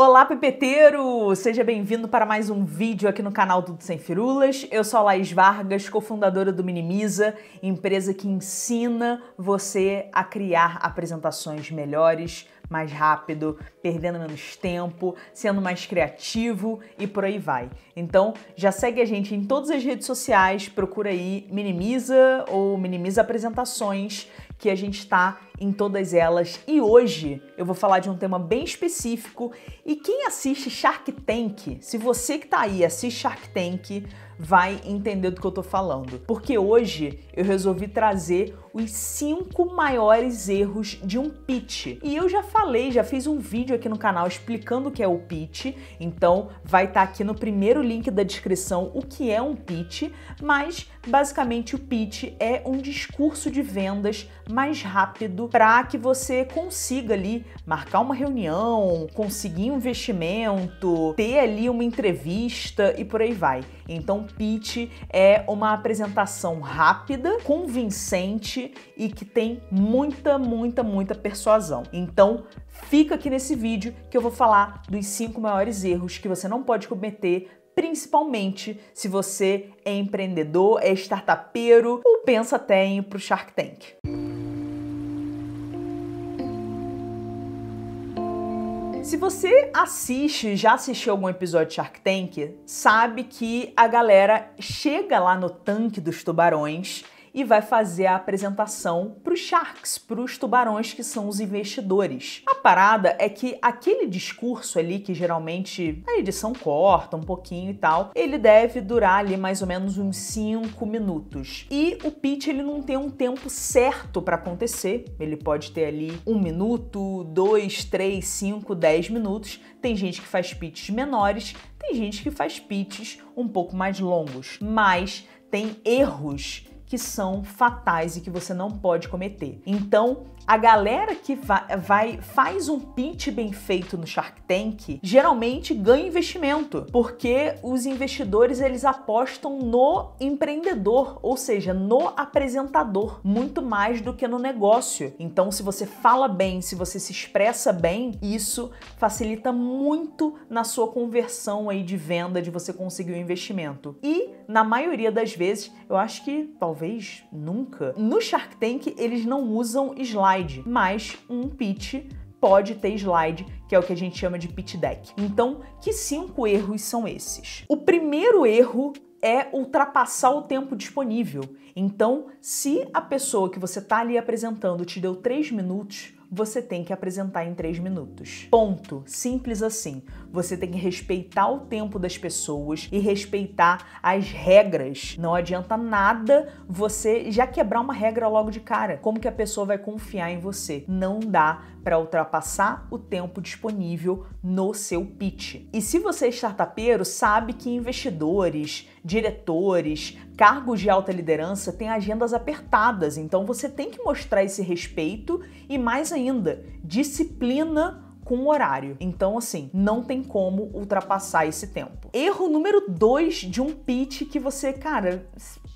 Olá, pepeteiro! Seja bem-vindo para mais um vídeo aqui no canal Tudo Sem Firulas. Eu sou a Laís Vargas, cofundadora do Minimiza, empresa que ensina você a criar apresentações melhores, mais rápido, perdendo menos tempo, sendo mais criativo e por aí vai. Então, já segue a gente em todas as redes sociais, procura aí Minimiza ou Minimiza Apresentações, que a gente está em todas elas. E hoje eu vou falar de um tema bem específico e quem assiste Shark Tank, se você que está aí assiste Shark Tank, vai entender do que eu estou falando. Porque hoje eu resolvi trazer os cinco maiores erros de um pitch. E eu já falei, já fiz um vídeo aqui no canal explicando o que é o pitch, então vai estar tá aqui no primeiro link da descrição o que é um pitch, mas basicamente o pitch é um discurso de vendas mais rápido para que você consiga ali marcar uma reunião, conseguir um investimento, ter ali uma entrevista e por aí vai. Então, pitch é uma apresentação rápida, convincente e que tem muita, muita, muita persuasão. Então, fica aqui nesse vídeo que eu vou falar dos cinco maiores erros que você não pode cometer principalmente se você é empreendedor, é startupeiro ou pensa até em ir para o Shark Tank. Se você assiste, já assistiu algum episódio de Shark Tank, sabe que a galera chega lá no tanque dos tubarões e vai fazer a apresentação para os sharks, para os tubarões que são os investidores. A parada é que aquele discurso ali que geralmente a edição corta um pouquinho e tal, ele deve durar ali mais ou menos uns 5 minutos. E o pitch ele não tem um tempo certo para acontecer, ele pode ter ali um minuto, dois, três, cinco, dez minutos. Tem gente que faz pitches menores, tem gente que faz pitches um pouco mais longos, mas tem erros que são fatais e que você não pode cometer. Então, a galera que vai, vai, faz um pitch bem feito no Shark Tank geralmente ganha investimento, porque os investidores eles apostam no empreendedor, ou seja, no apresentador, muito mais do que no negócio. Então, se você fala bem, se você se expressa bem, isso facilita muito na sua conversão aí de venda, de você conseguir o um investimento. E na maioria das vezes, eu acho que talvez nunca, no Shark Tank eles não usam slides slide, mas um pitch pode ter slide, que é o que a gente chama de pitch deck. Então, que cinco erros são esses? O primeiro erro é ultrapassar o tempo disponível. Então, se a pessoa que você está ali apresentando te deu três minutos, você tem que apresentar em 3 minutos. Ponto. Simples assim. Você tem que respeitar o tempo das pessoas e respeitar as regras. Não adianta nada você já quebrar uma regra logo de cara. Como que a pessoa vai confiar em você? Não dá para ultrapassar o tempo disponível no seu pitch. E se você é startupeiro, sabe que investidores, diretores, Cargos de alta liderança têm agendas apertadas, então você tem que mostrar esse respeito e, mais ainda, disciplina com o horário. Então, assim, não tem como ultrapassar esse tempo. Erro número dois de um pitch que você, cara,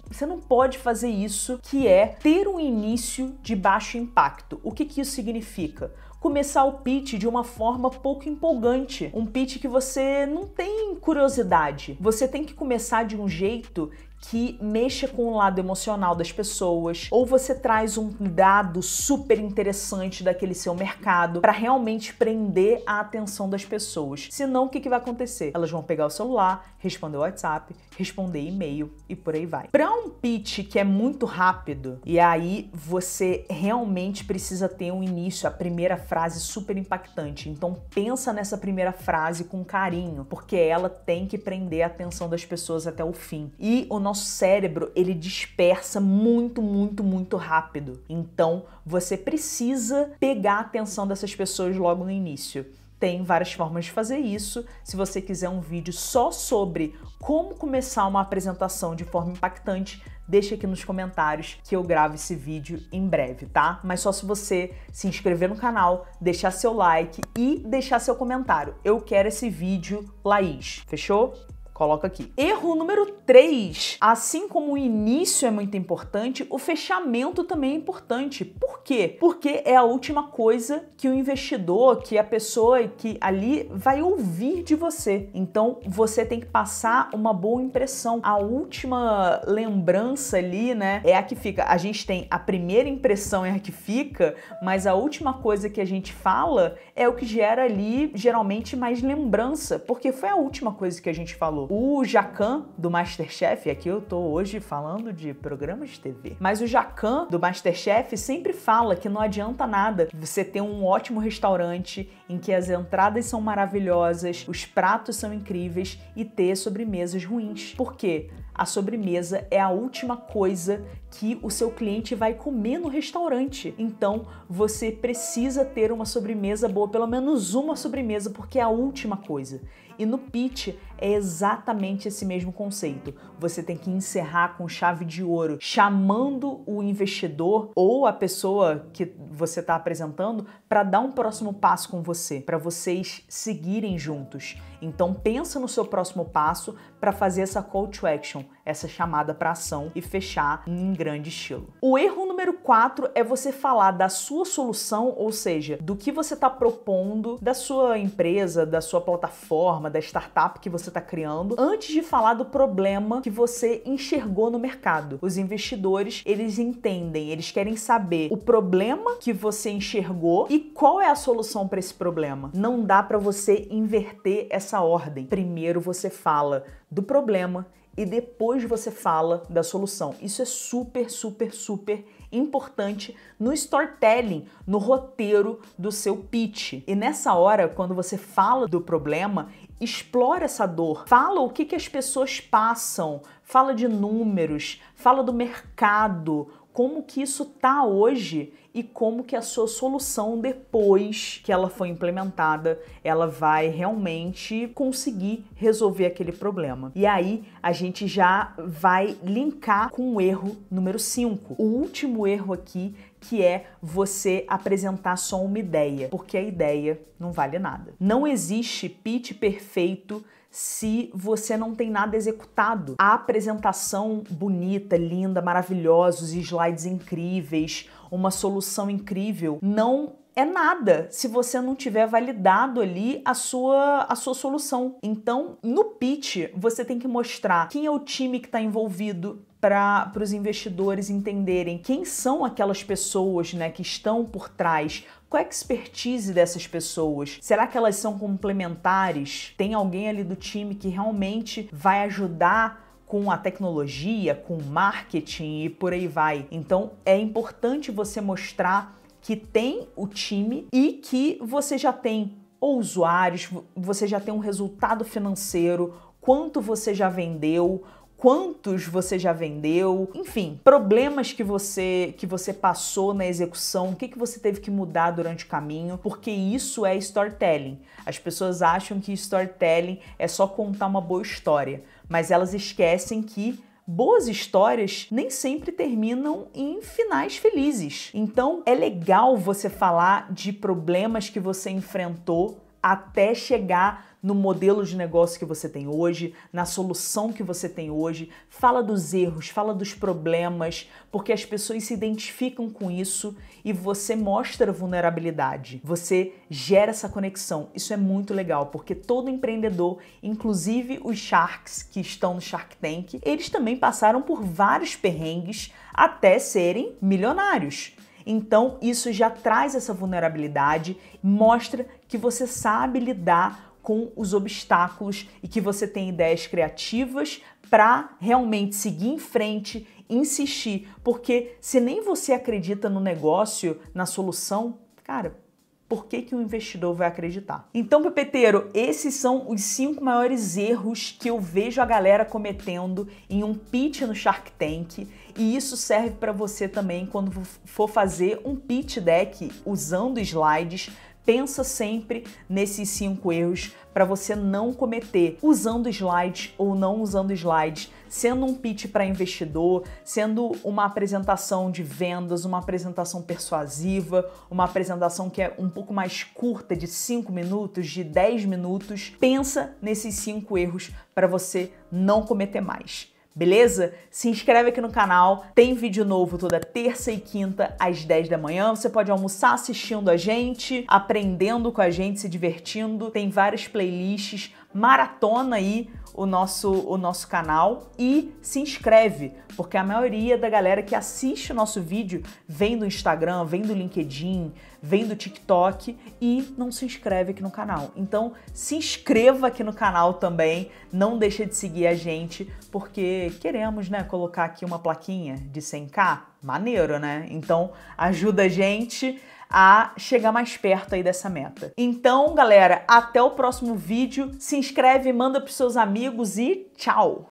você não pode fazer isso, que é ter um início de baixo impacto. O que, que isso significa? Começar o pitch de uma forma pouco empolgante, um pitch que você não tem curiosidade. Você tem que começar de um jeito que mexa com o lado emocional das pessoas, ou você traz um dado super interessante daquele seu mercado para realmente prender a atenção das pessoas. Senão, o que, que vai acontecer? Elas vão pegar o celular, responder o WhatsApp, responder e-mail e por aí vai. Para um pitch que é muito rápido, e aí você realmente precisa ter um início, a primeira frase super impactante. Então pensa nessa primeira frase com carinho, porque ela tem que prender a atenção das pessoas até o fim. E o nosso nosso cérebro ele dispersa muito, muito, muito rápido. Então você precisa pegar a atenção dessas pessoas logo no início. Tem várias formas de fazer isso. Se você quiser um vídeo só sobre como começar uma apresentação de forma impactante, deixa aqui nos comentários que eu gravo esse vídeo em breve, tá? Mas só se você se inscrever no canal, deixar seu like e deixar seu comentário. Eu quero esse vídeo, Laís. Fechou? coloca aqui. Erro número 3. Assim como o início é muito importante, o fechamento também é importante. Por quê? Porque é a última coisa que o investidor, que a pessoa que ali vai ouvir de você. Então você tem que passar uma boa impressão. A última lembrança ali, né, é a que fica. A gente tem a primeira impressão é a que fica, mas a última coisa que a gente fala é o que gera ali geralmente mais lembrança, porque foi a última coisa que a gente falou o Jacan do Masterchef, aqui eu tô hoje falando de programas de TV, mas o Jacan do Masterchef sempre fala que não adianta nada você ter um ótimo restaurante em que as entradas são maravilhosas, os pratos são incríveis e ter sobremesas ruins. Por quê? A sobremesa é a última coisa que o seu cliente vai comer no restaurante. Então, você precisa ter uma sobremesa boa, pelo menos uma sobremesa, porque é a última coisa. E no pitch é exatamente esse mesmo conceito. Você tem que encerrar com chave de ouro, chamando o investidor ou a pessoa que você está apresentando para dar um próximo passo com você, para vocês seguirem juntos. Então pensa no seu próximo passo para fazer essa call to action, essa chamada para ação e fechar em grande estilo. O erro número 4 é você falar da sua solução, ou seja, do que você está propondo, da sua empresa, da sua plataforma, da startup que você está criando, antes de falar do problema que você enxergou no mercado. Os investidores, eles entendem, eles querem saber o problema que você enxergou e qual é a solução para esse problema. Não dá para você inverter essa ordem. Primeiro você fala do problema e depois você fala da solução. Isso é super, super, super importante no storytelling, no roteiro do seu pitch. E nessa hora, quando você fala do problema explora essa dor, fala o que, que as pessoas passam, fala de números, fala do mercado, como que isso tá hoje e como que a sua solução depois que ela foi implementada, ela vai realmente conseguir resolver aquele problema. E aí a gente já vai linkar com o erro número 5. O último erro aqui que é você apresentar só uma ideia, porque a ideia não vale nada. Não existe pitch perfeito se você não tem nada executado. A apresentação bonita, linda, maravilhosa, os slides incríveis, uma solução incrível, não é nada se você não tiver validado ali a sua, a sua solução. Então, no pitch, você tem que mostrar quem é o time que está envolvido, para os investidores entenderem quem são aquelas pessoas né, que estão por trás, qual é a expertise dessas pessoas? Será que elas são complementares? Tem alguém ali do time que realmente vai ajudar com a tecnologia, com o marketing e por aí vai? Então é importante você mostrar que tem o time e que você já tem ou usuários, você já tem um resultado financeiro, quanto você já vendeu quantos você já vendeu, enfim, problemas que você que você passou na execução, o que, que você teve que mudar durante o caminho, porque isso é storytelling. As pessoas acham que storytelling é só contar uma boa história, mas elas esquecem que boas histórias nem sempre terminam em finais felizes. Então é legal você falar de problemas que você enfrentou até chegar no modelo de negócio que você tem hoje, na solução que você tem hoje, fala dos erros, fala dos problemas, porque as pessoas se identificam com isso e você mostra vulnerabilidade, você gera essa conexão. Isso é muito legal, porque todo empreendedor, inclusive os sharks que estão no Shark Tank, eles também passaram por vários perrengues até serem milionários. Então, isso já traz essa vulnerabilidade, mostra que você sabe lidar com os obstáculos e que você tem ideias criativas para realmente seguir em frente, insistir, porque se nem você acredita no negócio, na solução, cara, por que, que o investidor vai acreditar? Então, pepeteiro, esses são os cinco maiores erros que eu vejo a galera cometendo em um pitch no Shark Tank, e isso serve para você também quando for fazer um pitch deck usando slides pensa sempre nesses cinco erros para você não cometer usando slides ou não usando slides, sendo um pitch para investidor, sendo uma apresentação de vendas, uma apresentação persuasiva, uma apresentação que é um pouco mais curta, de 5 minutos, de 10 minutos. Pensa nesses cinco erros para você não cometer mais beleza? Se inscreve aqui no canal, tem vídeo novo toda terça e quinta às 10 da manhã. Você pode almoçar assistindo a gente, aprendendo com a gente, se divertindo. Tem várias playlists maratona aí o nosso, o nosso canal e se inscreve, porque a maioria da galera que assiste o nosso vídeo vem do Instagram, vem do LinkedIn, vem do TikTok e não se inscreve aqui no canal. Então se inscreva aqui no canal também, não deixa de seguir a gente, porque queremos né, colocar aqui uma plaquinha de 100k, maneiro, né? Então ajuda a gente a chegar mais perto aí dessa meta. Então, galera, até o próximo vídeo. Se inscreve, manda para seus amigos e tchau!